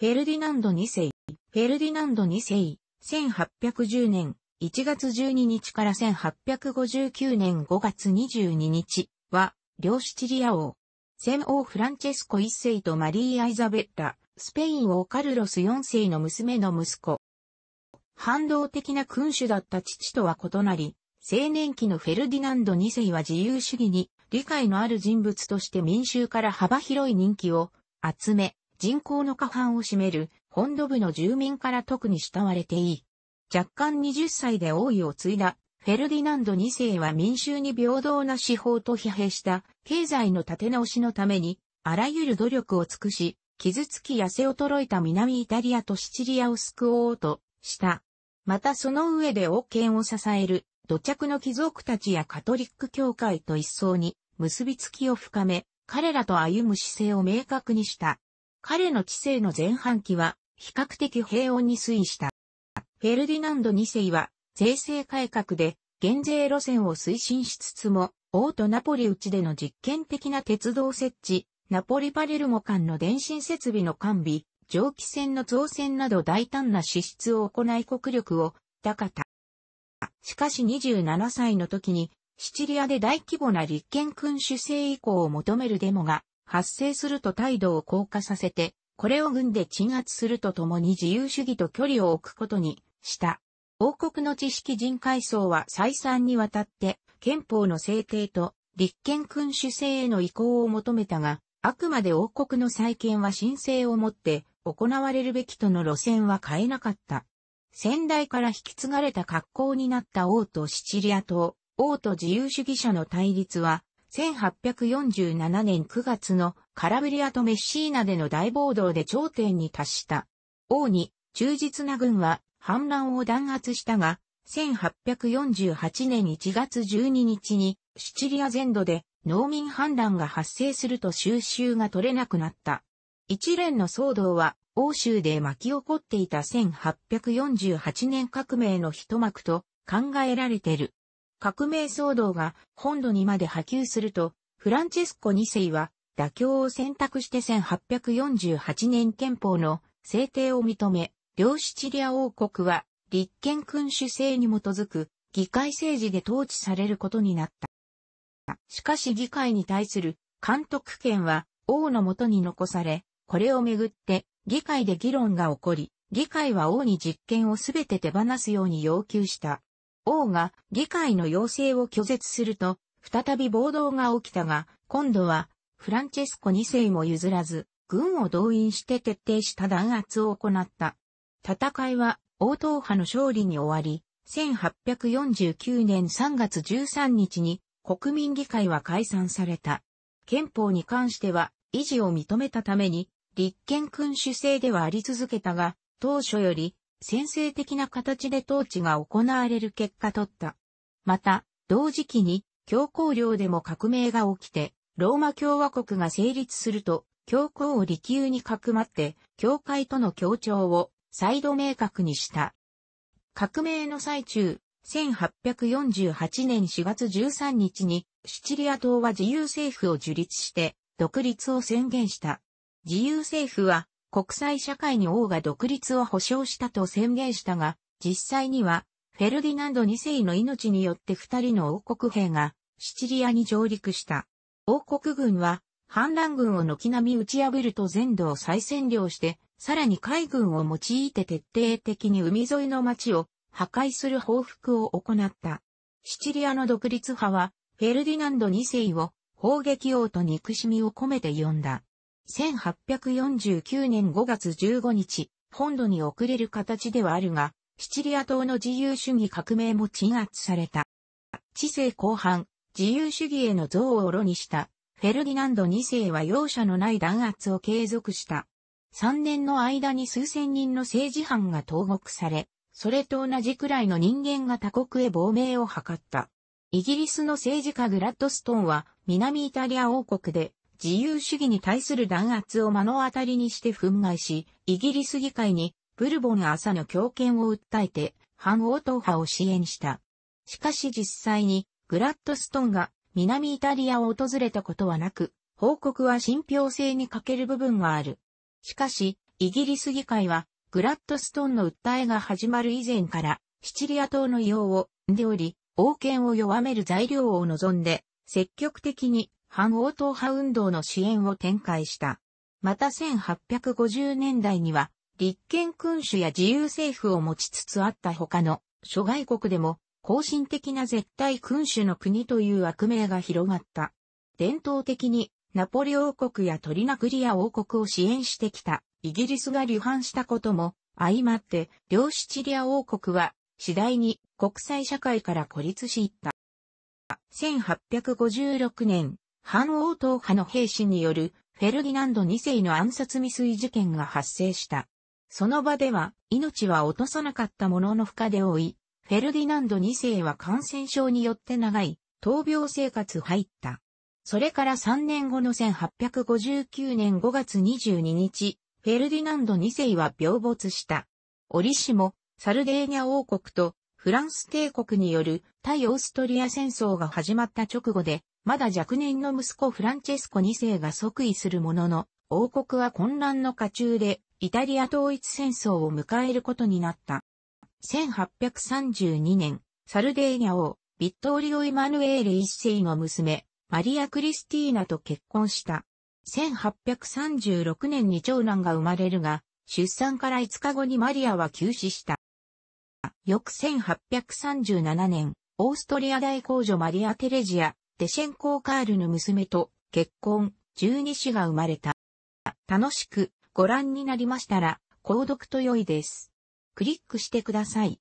フェルディナンド2世、フェルディナンド2世、1810年1月12日から1859年5月22日は、両シチリア王。戦王フランチェスコ1世とマリー・アイザベッラ、スペイン王カルロス4世の娘の息子。反動的な君主だった父とは異なり、青年期のフェルディナンド2世は自由主義に理解のある人物として民衆から幅広い人気を集め、人口の過半を占める本土部の住民から特に慕われていい。若干20歳で王位を継いだフェルディナンド2世は民衆に平等な司法と疲弊した経済の立て直しのためにあらゆる努力を尽くし、傷つき痩せ衰えた南イタリアとシチリアを救おうとした。またその上で王権を支える土着の貴族たちやカトリック教会と一層に結びつきを深め、彼らと歩む姿勢を明確にした。彼の知性の前半期は比較的平穏に推移した。フェルディナンド2世は税制改革で減税路線を推進しつつも、王都ナポリ内での実験的な鉄道設置、ナポリパレルモ間の電信設備の完備、蒸気船の造船など大胆な支出を行い国力を高かった。しかし27歳の時に、シチリアで大規模な立憲君主制以降を求めるデモが発生すると態度を硬化させて、これを軍で鎮圧するとともに自由主義と距離を置くことにした。王国の知識人階層は再三にわたって憲法の制定と立憲君主制への移行を求めたが、あくまで王国の再建は申請をもって行われるべきとの路線は変えなかった。先代から引き継がれた格好になった王とシチリア党、王と自由主義者の対立は1847年9月のカラブリアとメッシーナでの大暴動で頂点に達した。王に忠実な軍は反乱を弾圧したが、1848年1月12日にシチリア全土で農民反乱が発生すると収集が取れなくなった。一連の騒動は欧州で巻き起こっていた1848年革命の一幕と考えられている。革命騒動が本土にまで波及すると、フランチェスコ2世は妥協を選択して1848年憲法の制定を認め、両シチリア王国は立憲君主制に基づく議会政治で統治されることになった。しかし議会に対する監督権は王のもとに残され、これをめぐって議会で議論が起こり、議会は王に実権をすべて手放すように要求した。王が議会の要請を拒絶すると、再び暴動が起きたが、今度はフランチェスコ2世も譲らず、軍を動員して徹底した弾圧を行った。戦いは王党派の勝利に終わり、1849年3月13日に国民議会は解散された。憲法に関しては維持を認めたために、立憲君主制ではあり続けたが、当初より先制的な形で統治が行われる結果とった。また、同時期に、教皇領でも革命が起きて、ローマ共和国が成立すると、教皇を利休にかくまって、教会との協調を再度明確にした。革命の最中、1848年4月13日に、シチリア島は自由政府を樹立して、独立を宣言した。自由政府は、国際社会に王が独立を保障したと宣言したが、実際には、フェルディナンド2世の命によって二人の王国兵が、シチリアに上陸した。王国軍は、反乱軍を軒並み打ち破ると全土を再占領して、さらに海軍を用いて徹底的に海沿いの町を破壊する報復を行った。シチリアの独立派は、フェルディナンド2世を砲撃王と憎しみを込めて呼んだ。1849年5月15日、本土に遅れる形ではあるが、シチリア島の自由主義革命も鎮圧された。知性後半、自由主義への憎悪を炉にした、フェルディナンド2世は容赦のない弾圧を継続した。3年の間に数千人の政治犯が投獄され、それと同じくらいの人間が他国へ亡命を図った。イギリスの政治家グラッドストーンは南イタリア王国で自由主義に対する弾圧を目の当たりにして憤慨し、イギリス議会にブルボン朝の強権を訴えて、反応党派を支援した。しかし実際に、グラッドストンが南イタリアを訪れたことはなく、報告は信憑性に欠ける部分がある。しかし、イギリス議会は、グラッドストンの訴えが始まる以前から、シチリア島の異様を、でおり、王権を弱める材料を望んで、積極的に反応党派運動の支援を展開した。また1850年代には、立憲君主や自由政府を持ちつつあった他の諸外国でも、後進的な絶対君主の国という悪名が広がった。伝統的にナポレ王国やトリナクリア王国を支援してきたイギリスが離反したことも相まって両シチリア王国は次第に国際社会から孤立しいった。1856年反応党派の兵士によるフェルディナンド2世の暗殺未遂事件が発生した。その場では命は落とさなかったものの負荷で多い、フェルディナンド2世は感染症によって長い闘病生活入った。それから3年後の1859年5月22日、フェルディナンド2世は病没した。折しも、サルデーニャ王国とフランス帝国による対オーストリア戦争が始まった直後で、まだ若年の息子フランチェスコ2世が即位するものの、王国は混乱の下中で、イタリア統一戦争を迎えることになった。1832年、サルデーニャ王、ビットーリオ・イマヌエーレ一世の娘、マリア・クリスティーナと結婚した。1836年に長男が生まれるが、出産から5日後にマリアは急死した。翌1837年、オーストリア大公女マリア・テレジア、デシェンコーカールの娘と結婚、12子が生まれた。楽しくご覧になりましたら、購読と良いです。クリックしてください。